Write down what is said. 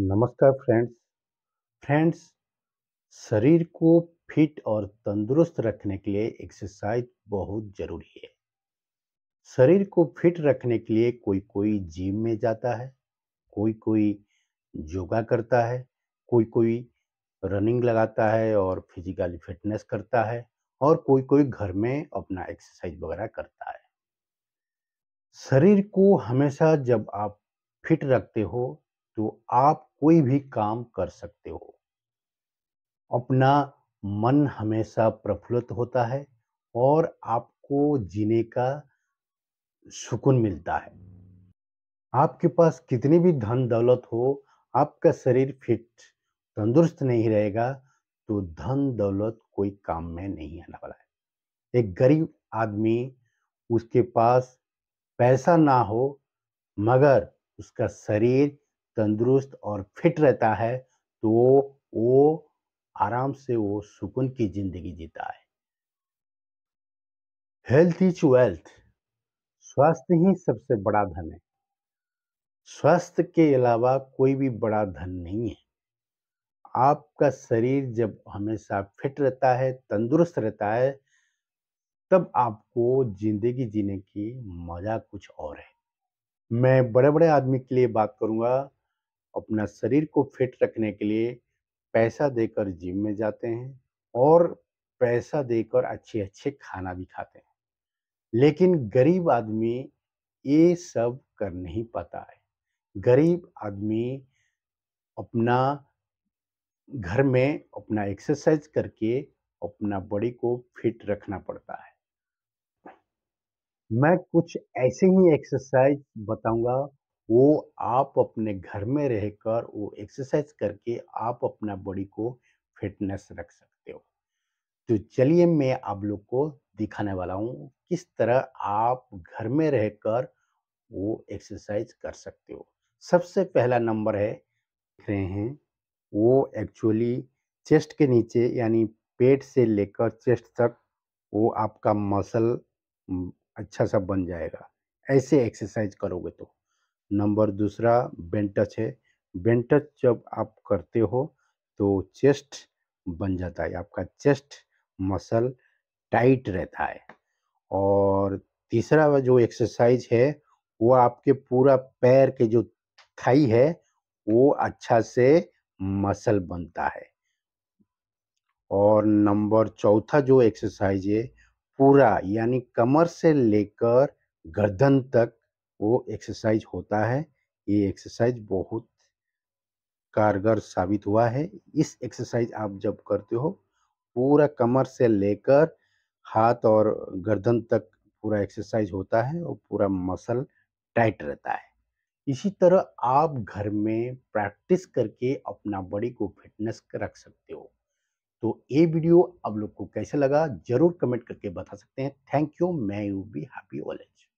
नमस्कार friends friends शरीर को फिट और तंदुरुस्त रखने के लिए एक्सरसाइज बहुत ज़रूरी है शरीर को फिट रखने के लिए कोई कोई जिम में जाता है कोई कोई योगा करता है कोई कोई रनिंग लगाता है और फिजिकल फिटनेस करता है और कोई कोई घर में अपना एक्सरसाइज वगैरह करता है शरीर को हमेशा जब आप फिट रखते हो तो आप कोई भी काम कर सकते हो अपना मन हमेशा प्रफुल्लित होता है और आपको जीने का सुकून मिलता है आपके पास कितनी भी धन दौलत हो आपका शरीर फिट तंदुरुस्त नहीं रहेगा तो धन दौलत कोई काम में नहीं आने वाला है एक गरीब आदमी उसके पास पैसा ना हो मगर उसका शरीर तंदुरुस्त और फिट रहता है तो वो आराम से वो सुकून की जिंदगी जीता है हेल्थ इज वेल्थ स्वास्थ्य ही सबसे बड़ा धन है स्वास्थ्य के अलावा कोई भी बड़ा धन नहीं है आपका शरीर जब हमेशा फिट रहता है तंदुरुस्त रहता है तब आपको जिंदगी जीने की मज़ा कुछ और है मैं बड़े बड़े आदमी के लिए बात करूंगा अपना शरीर को फिट रखने के लिए पैसा देकर जिम में जाते हैं और पैसा देकर अच्छे अच्छे खाना भी खाते हैं लेकिन गरीब आदमी ये सब कर नहीं पाता है गरीब आदमी अपना घर में अपना एक्सरसाइज करके अपना बॉडी को फिट रखना पड़ता है मैं कुछ ऐसे ही एक्सरसाइज बताऊंगा वो आप अपने घर में रहकर वो एक्सरसाइज करके आप अपना बॉडी को फिटनेस रख सकते हो तो चलिए मैं आप लोग को दिखाने वाला हूँ किस तरह आप घर में रहकर वो एक्सरसाइज कर सकते हो सबसे पहला नंबर है रहे हैं वो एक्चुअली चेस्ट के नीचे यानी पेट से लेकर चेस्ट तक वो आपका मसल हम्म, अच्छा सा बन जाएगा ऐसे एक्सरसाइज करोगे तो नंबर दूसरा बेंटच है बेंटच जब आप करते हो तो चेस्ट बन जाता है आपका चेस्ट मसल टाइट रहता है और तीसरा जो एक्सरसाइज है वो आपके पूरा पैर के जो थाई है वो अच्छा से मसल बनता है और नंबर चौथा जो एक्सरसाइज है पूरा यानी कमर से लेकर गर्दन तक वो एक्सरसाइज होता है ये एक्सरसाइज बहुत कारगर साबित हुआ है इस एक्सरसाइज आप जब करते हो पूरा कमर से लेकर हाथ और गर्दन तक पूरा एक्सरसाइज होता है और पूरा मसल टाइट रहता है इसी तरह आप घर में प्रैक्टिस करके अपना बॉडी को फिटनेस रख सकते हो तो ये वीडियो आप लोग को कैसे लगा जरूर कमेंट करके बता सकते हैं थैंक यू मैं यू बी हैप्पी ऑलेज